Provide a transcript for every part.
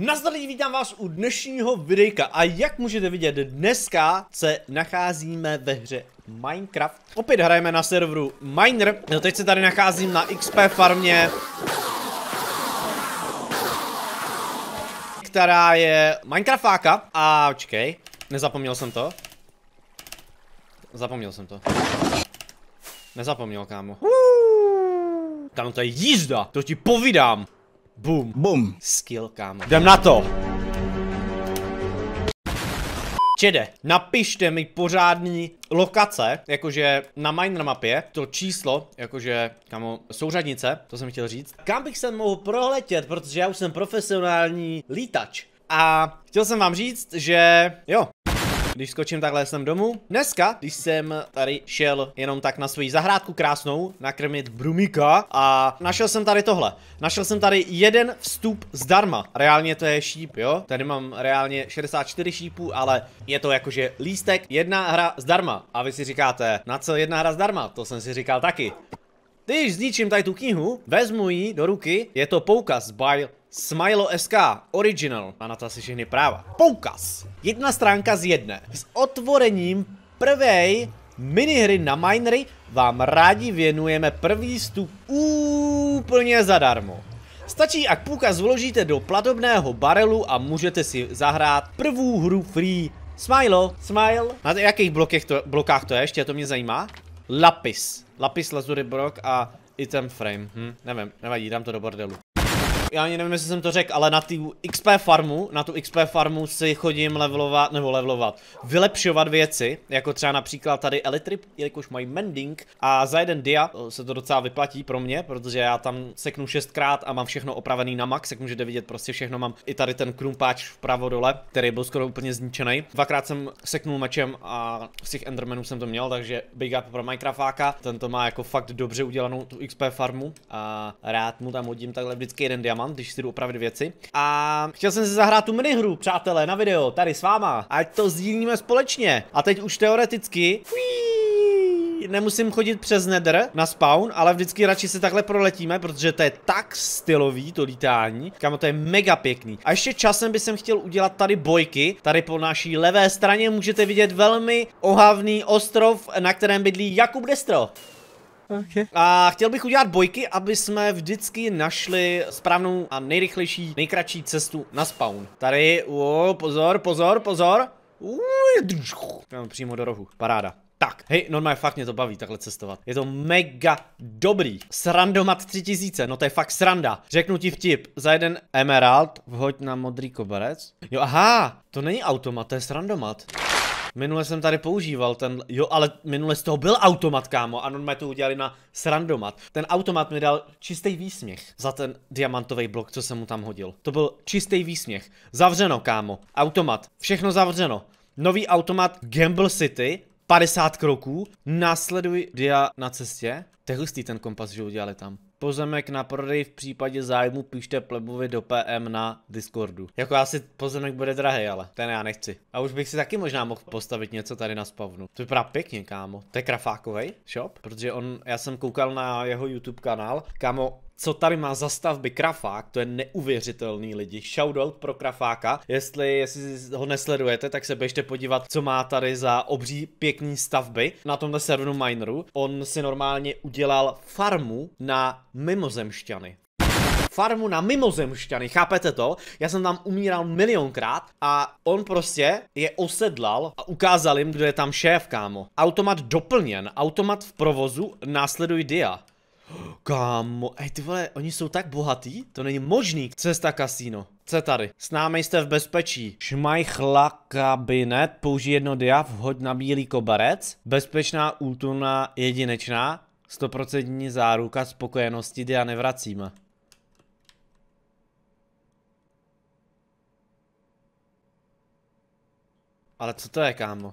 Nazdar lidi, vítám vás u dnešního videjka a jak můžete vidět, dneska se nacházíme ve hře Minecraft. Opět hrajeme na serveru Miner, no teď se tady nacházím na XP farmě, která je Minecraftáka a očkej, nezapomněl jsem to. Zapomněl jsem to. Nezapomněl, kámo. Tam to je jízda, to ti povídám. Boom. Boom. Skill, kámo. Jdem na to. Čede, napište mi pořádný lokace, jakože na Miner mapě, to číslo, jakože, kamo, souřadnice, to jsem chtěl říct. Kam bych se mohl proletět, protože já už jsem profesionální lítač. A chtěl jsem vám říct, že jo, když skočím takhle sem domů. Dneska, když jsem tady šel jenom tak na svoji zahrádku krásnou, nakrmit brumíka a našel jsem tady tohle. Našel jsem tady jeden vstup zdarma. Reálně to je šíp, jo? Tady mám reálně 64 šípů, ale je to jakože lístek, jedna hra zdarma. A vy si říkáte, na co jedna hra zdarma? To jsem si říkal taky. Když zničím tady tu knihu, vezmu ji do ruky, je to poukaz by Smilo SK Original má na to asi všechny práva. Poukaz. Jedna stránka z jedné. S otvorením prvej minihry na Minery vám rádi věnujeme první vstup úplně zadarmo. Stačí, ak poukaz vložíte do platobného barelu a můžete si zahrát prvou hru free. Smilo, smile. Na jakých blokech to, blokách to je ještě, to mě zajímá. Lapis. Lapis, Lazuri Brok a item frame. Hm, nevím, nevadí, dám to do bordelu já ani nevím, jestli jsem to řekl, ale na tu XP farmu, na tu XP farmu si chodím levelovat, nebo levelovat, vylepšovat věci, jako třeba například tady Elitrip, jelikož mají mending a za jeden dia eh, se to docela vyplatí pro mě, protože já tam seknu šestkrát a mám všechno opravený na max, jak můžete vidět, prostě všechno mám i tady ten krumpáč vpravo dole, který byl skoro úplně zničený. Dvakrát jsem seknul mečem a z těch endermenů jsem to měl, takže big up pro Minecraftáka, ten to má jako fakt dobře udělanou tu XP farmu a rád mu tam hodím takhle vždycky jeden diamant diamant, když si jdu opravit věci. A chtěl jsem si zahrát tu minihru, přátelé, na video, tady s váma. Ať to sdílíme společně. A teď už teoreticky... Fui! nemusím chodit přes nether na spawn, ale vždycky radši se takhle proletíme, protože to je tak stylový to lítání. Kámo, to je mega pěkný. A ještě časem bych chtěl udělat tady bojky. Tady po naší levé straně můžete vidět velmi ohavný ostrov, na kterém bydlí Jakub Destro. Okay. A chtěl bych udělat bojky, aby jsme vždycky našli správnou a nejrychlejší, nejkratší cestu na spawn. Tady, o, pozor, pozor, pozor. Tam přímo do rohu, paráda. Tak, hej, no, normálně fakt mě to baví takhle cestovat. Je to mega dobrý. Srandomat 3000, no to je fakt sranda. Řeknu ti vtip, za jeden emerald vhoď na modrý koberec. Jo, aha, to není automat, to je srandomat. Minule jsem tady používal ten, jo, ale minule z toho byl automat, kámo, a normálně to udělali na srandomat. Ten automat mi dal čistý výsměch za ten diamantový blok, co jsem mu tam hodil. To byl čistý výsměch. Zavřeno, kámo. Automat. Všechno zavřeno. Nový automat Gamble City, 50 kroků, následuj dia na cestě. To je hustý ten kompas, že udělali tam. Pozemek na prodej v případě zájmu pište plebovi do PM na Discordu. Jako asi pozemek bude drahý, ale ten já nechci. A už bych si taky možná mohl postavit něco tady na spavnu. To vypadá pěkně, kámo. To je Krafákovej shop, protože on, já jsem koukal na jeho YouTube kanál, kámo, co tady má za stavby Krafák, to je neuvěřitelný lidi. Shoutout pro Krafáka, jestli, jestli ho nesledujete, tak se běžte podívat, co má tady za obří pěkný stavby na tomhle serveru Mineru. On si normálně udělal farmu na mimozemšťany farmu na mimozemšťany, chápete to? Já jsem tam umíral milionkrát a on prostě je osedlal a ukázal jim, kdo je tam šéf, kámo. Automat doplněn, automat v provozu, následuj dia. Kámo, ej ty vole, oni jsou tak bohatý, to není možný. Cesta kasíno. Co tady? S námi jste v bezpečí. Šmajchla kabinet, použij jedno dia, vhoď na bílý koberec. Bezpečná, útulná, jedinečná. 100% záruka spokojenosti dia nevracíme. Ale co to je, kámo?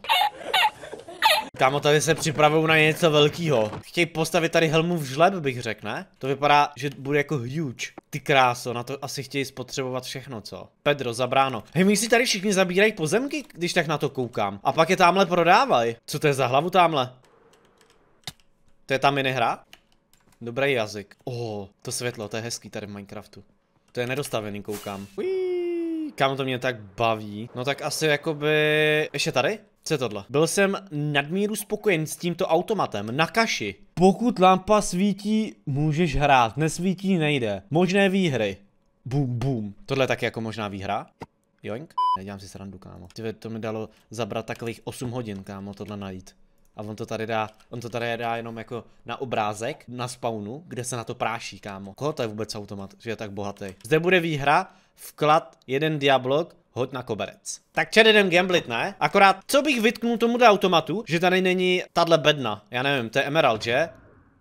Kámo, tady se připravují na něco velkého. Chtějí postavit tady helmu v žleb, bych řekl, ne? To vypadá, že bude jako huge. Ty kráso, na to asi chtějí spotřebovat všechno, co? Pedro, zabráno. Hej, my si tady všichni zabírají pozemky, když tak na to koukám. A pak je tamhle prodávají. Co to je za hlavu tamhle? To je ta minihra? Dobrý jazyk. Oh, to světlo, to je hezký tady v Minecraftu. To je nedostavený, koukám. Uí, kam to mě tak baví. No tak asi jakoby... Ještě tady? Co je tohle? Byl jsem nadmíru spokojen s tímto automatem na kaši. Pokud lampa svítí, můžeš hrát, nesvítí nejde. Možné výhry. Bum, bum. Tohle je taky jako možná výhra. Joink? Nedělám si srandu, kámo. Tyve, to mi dalo zabrat takových 8 hodin, kámo, tohle najít. A on to tady dá, on to tady dá jenom jako na obrázek, na spawnu, kde se na to práší, kámo. Koho to je vůbec automat, že je tak bohatý? Zde bude výhra, vklad, jeden diablok, Hod na koberec. Tak jdem gamblit, ne? Akorát, co bych vytknul tomuhle automatu, že tady není tahle bedna. Já nevím, to je emerald, že?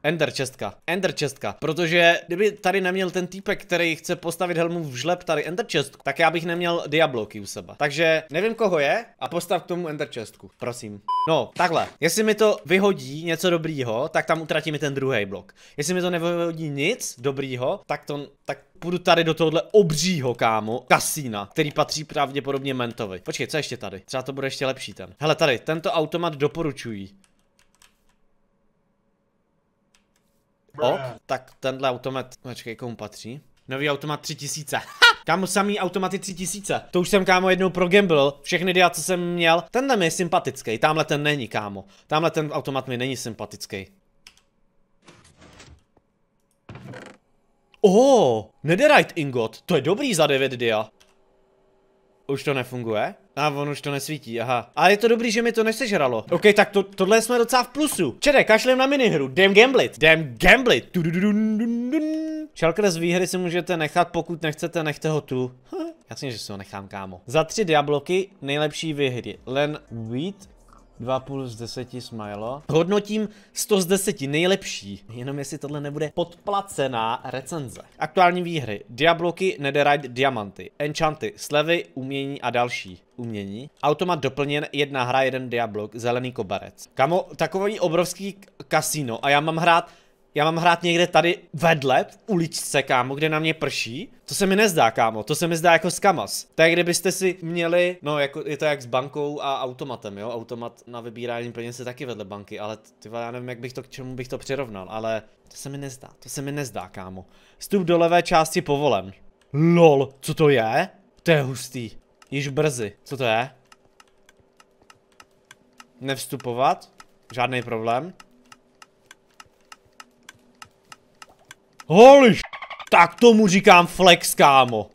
Ender čestka. Ender čestka. Protože kdyby tady neměl ten týpek, který chce postavit helmu v žleb tady Ender čestku, tak já bych neměl diabloky u sebe. Takže nevím, koho je a postav k tomu Ender čestku. Prosím. No, takhle. Jestli mi to vyhodí něco dobrýho, tak tam utratím i ten druhý blok. Jestli mi to nevyhodí nic dobrýho, tak to, tak půjdu tady do tohohle obřího, kámo, kasína, který patří pravděpodobně Mentovi. Počkej, co ještě tady? Třeba to bude ještě lepší ten. Hele, tady, tento automat doporučují. O, tak tenhle automat, počkej, komu patří? Nový automat 3000. Kámo, samý automaty 3000. To už jsem kámo jednou gamble. všechny dia, co jsem měl. Tenhle mi je sympatický, tamhle ten není, kámo. Tamhle ten automat mi není sympatický. oh, netherite ingot, to je dobrý za 9 dia. Už to nefunguje? A on už to nesvítí, aha. Ale je to dobrý, že mi to nesežralo. OK, tak to, tohle jsme docela v plusu. Čede, kašlem na minihru. Damn gamblit. Damn gamblit. Shellcrest z výhry si můžete nechat, pokud nechcete, nechte ho tu. Hm. Jasně, že si ho nechám, kámo. Za tři diabloky nejlepší výhry. Len Wheat, 2,5 z 10 smilo. Hodnotím 100 z 10 nejlepší, jenom jestli tohle nebude podplacená recenze. Aktuální výhry. Diabloky, Netherite, Diamanty, Enchanty, Slevy, Umění a další umění. Automat doplněn, jedna hra, jeden Diablok, zelený koberec. Kamo, takový obrovský kasino a já mám hrát já mám hrát někde tady vedle, v uličce, kámo, kde na mě prší. To se mi nezdá, kámo, to se mi zdá jako skamas. Tak kdybyste si měli, no jako, je to jak s bankou a automatem, jo, automat na vybírání peněz je taky vedle banky, ale ty já nevím, jak bych to, k čemu bych to přirovnal, ale to se mi nezdá, to se mi nezdá, kámo. Vstup do levé části povolen. LOL, co to je? To je hustý. Již brzy, co to je? Nevstupovat, žádný problém. Holy tak tomu říkám flex, kámo.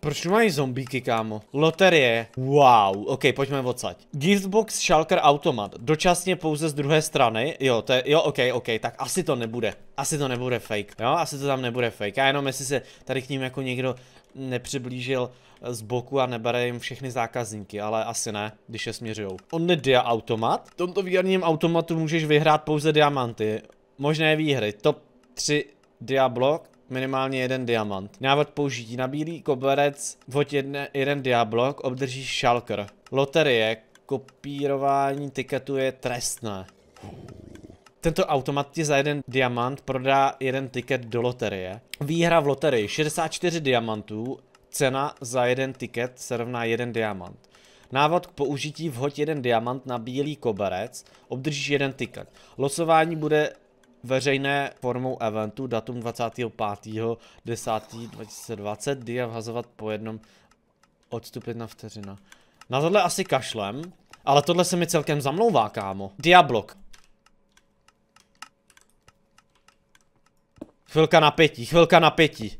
Proč tu mají zombíky, kámo? Loterie. Wow, ok, pojďme odsaď. Giftbox Shulker Automat. Dočasně pouze z druhé strany. Jo, to je, jo, ok, ok, tak asi to nebude. Asi to nebude fake. Jo, asi to tam nebude fake. A jenom jestli se tady k ním jako někdo nepřiblížil z boku a nebere jim všechny zákazníky, ale asi ne, když je směřujou. On dia automat. V tomto výherním automatu můžeš vyhrát pouze diamanty. Možné výhry. Top 3 Diablo, minimálně jeden diamant. Návod použití na bílý koberec vhoď jedne, jeden Diablo, obdržíš šalker. Loterie, kopírování tiketu je trestné. Tento automat ti za jeden diamant prodá jeden tiket do loterie. Výhra v loterii 64 diamantů, cena za jeden tiket se rovná jeden diamant. Návod k použití vhoď jeden diamant na bílý koberec, obdržíš jeden tiket. Losování bude veřejné formou eventu datum 25.10.2020, dia vhazovat po jednom odstup jedna vteřina. Na tohle asi kašlem, ale tohle se mi celkem zamlouvá, kámo. Diablok. Chvilka napětí, chvilka napětí.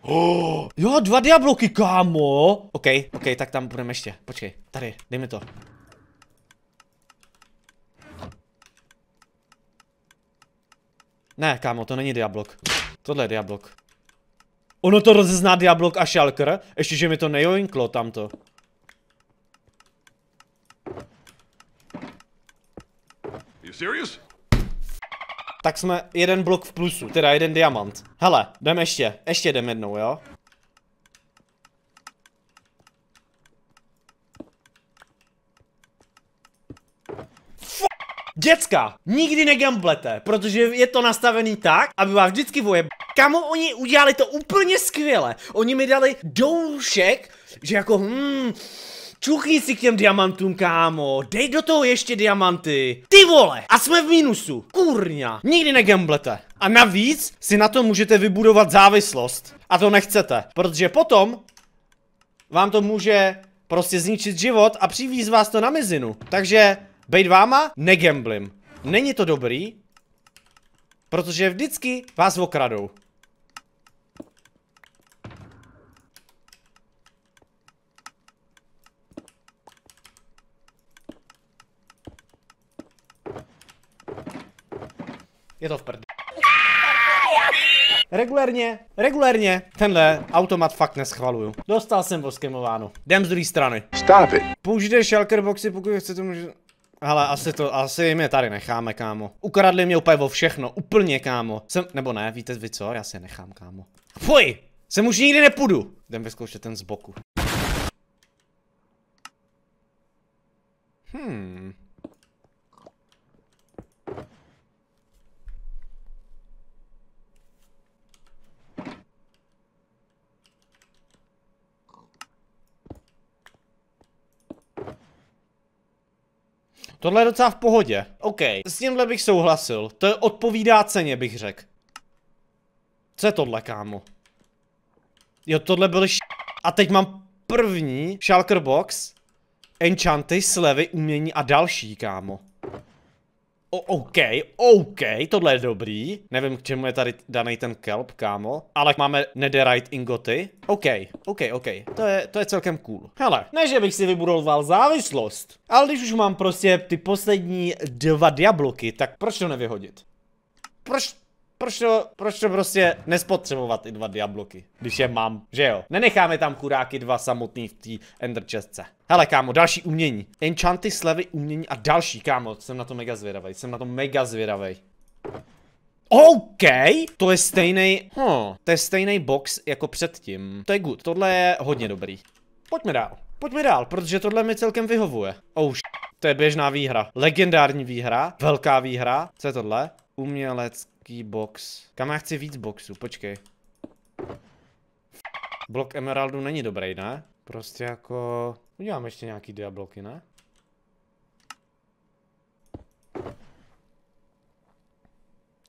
Oh, jo, dva diabloky, kámo. OK, OK, tak tam budeme ještě. Počkej, tady, dej mi to. Ne, kámo, to není Diablok. Tohle je Diablok. Ono to rozezná Diablok a Shalker? ještě že mi to nejoinklo tamto. Tak jsme jeden blok v plusu, teda jeden diamant. Hele, jdem ještě, ještě jdem jednou, jo? Děcka, nikdy negamblete, protože je to nastavený tak, aby vás vždycky voje. Kamo, oni udělali to úplně skvěle. Oni mi dali doušek, že jako hmm, Čuchni si k těm diamantům, kámo. Dej do toho ještě diamanty. Ty vole! A jsme v mínusu. Kurňa. Nikdy negamblete. A navíc si na to můžete vybudovat závislost. A to nechcete. Protože potom vám to může prostě zničit život a přivíz vás to na mizinu. Takže Bejt váma, negamblim. Není to dobrý, protože vždycky vás okradou. Je to v prd. Regulérně, regulérně, tenhle automat fakt neschvaluju. Dostal jsem voskemováno. Jdem z druhé strany. Stop it. Použijte shulker boxy, pokud chcete, můžete... Hele, asi to, asi jim je tady necháme, kámo. Ukradli mě úplně o všechno, úplně, kámo. Jsem, nebo ne, víte vy co, já si je nechám, kámo. Fuj! Sem už nikdy nepůjdu! Jdem vyzkoušet ten z boku. Hmm. Tohle je docela v pohodě. OK, s tímhle bych souhlasil. To je odpovídá ceně, bych řekl. Co je tohle, kámo? Jo, tohle byl š... A teď mám první Shulker Box, Enchanty, Slevy, Umění a další, kámo. O, OK, OK, tohle je dobrý. Nevím, k čemu je tady daný ten kelp, kámo. Ale máme netherite ingoty. OK, OK, OK, to je, to je celkem cool. Hele, ne, že bych si vybudoval závislost, ale když už mám prostě ty poslední dva diabloky, tak proč to nevyhodit? Proč proč to, proč to prostě nespotřebovat ty dva diabloky, když je mám, že jo? Nenecháme tam churáky dva samotný v té chestce. Hele kámo, další umění. Enchanty, slevy, umění a další, kámo, jsem na to mega zvědavý, jsem na to mega zvědavý. OK, to je stejný, huh, to je stejný box jako předtím. To je good, tohle je hodně dobrý. Pojďme dál, pojďme dál, protože tohle mi celkem vyhovuje. Oh, to je běžná výhra, legendární výhra, velká výhra, co je tohle? Umělecký box. Kam já chci víc boxů, počkej. Blok emeraldu není dobrý, ne? Prostě jako... Udělám ještě nějaký diabloky, ne?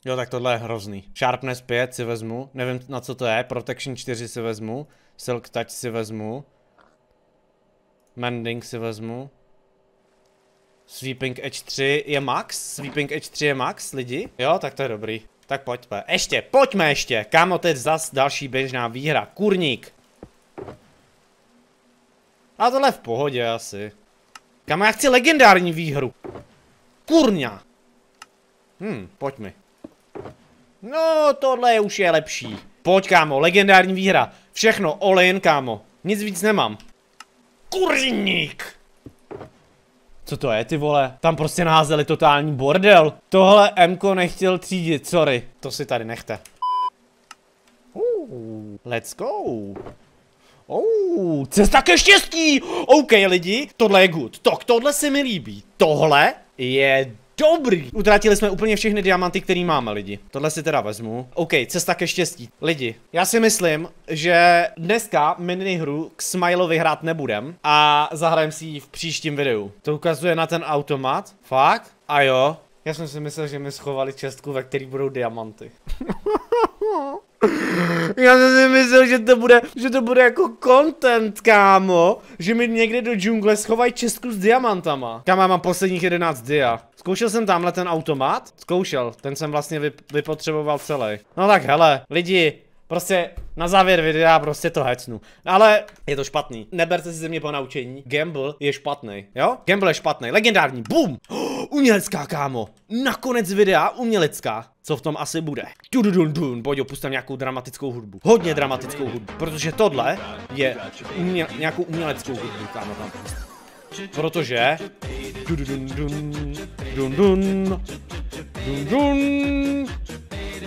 Jo, tak tohle je hrozný. Sharpness 5 si vezmu, nevím na co to je, Protection 4 si vezmu, Silk Touch si vezmu, Mending si vezmu, Sweeping Edge 3 je max? Sweeping Edge 3 je max, lidi? Jo, tak to je dobrý. Tak pojďme. Ještě, pojďme ještě. Kámo, teď zas další běžná výhra. Kurník. A tohle v pohodě asi. Kámo, já chci legendární výhru. Kurňa. Hm, pojď mi. No, tohle už je lepší. Pojď, kámo, legendární výhra. Všechno, all in, kámo. Nic víc nemám. Kurník! Co to je ty vole? Tam prostě naházeli totální bordel. Tohle Mko nechtěl třídit, sorry. To si tady nechte. let's go. Oh, cesta ke štěstí! OK lidi, tohle je good. Tak tohle se mi líbí. Tohle je Dobrý. Utratili jsme úplně všechny diamanty, který máme lidi. Tohle si teda vezmu. OK, cesta ke štěstí. Lidi, já si myslím, že dneska minihru k Smilo vyhrát nebudem a zahrajem si ji v příštím videu. To ukazuje na ten automat. Fakt? A jo. Já jsem si myslel, že mi schovali čestku, ve který budou diamanty. Já jsem si myslel, že to bude, že to bude jako content, kámo. Že mi někde do džungle schovají čestku s diamantama. Kam mám posledních 11 dia. Zkoušel jsem tamhle ten automat? Zkoušel, ten jsem vlastně vyp vypotřeboval celý. No tak hele, lidi, Prostě na závěr videa prostě to hecnu. Ale je to špatný. Neberte si ze mě po naučení. Gamble je špatný, jo? Gamble je špatný. Legendární. Boom! Oh! Umělecká, kámo. Nakonec videa umělecká. Co v tom asi bude? Dun dun, dun pojď opustám nějakou dramatickou hudbu. Hodně dramatickou hudbu, protože tohle je umě, nějakou uměleckou hudbu, kámo tam. Protože... dun dun, dun dun, dun dun.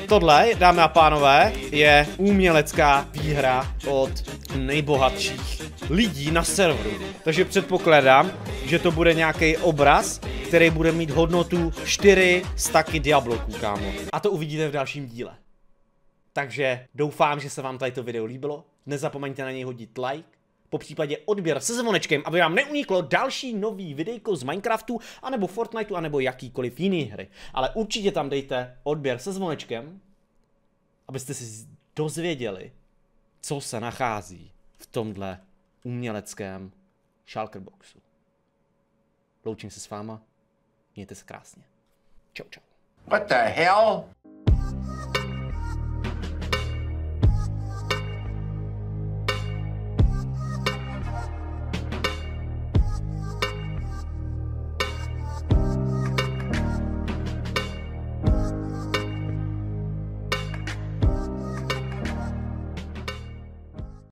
Tohle, dámy a pánové, je umělecká výhra od nejbohatších lidí na serveru. Takže předpokládám, že to bude nějaký obraz, který bude mít hodnotu 4 staky diabloků, kámo. A to uvidíte v dalším díle. Takže doufám, že se vám tady to video líbilo. Nezapomeňte na něj hodit like, po případě odběr se zvonečkem, aby vám neuniklo další nový videjko z Minecraftu, anebo Fortniteu, anebo jakýkoliv jiný hry. Ale určitě tam dejte odběr se zvonečkem, abyste si dozvěděli, co se nachází v tomhle uměleckém Shulkerboxu. Loučím se s váma, Mějte se krásně. Čau, čau. What the hell?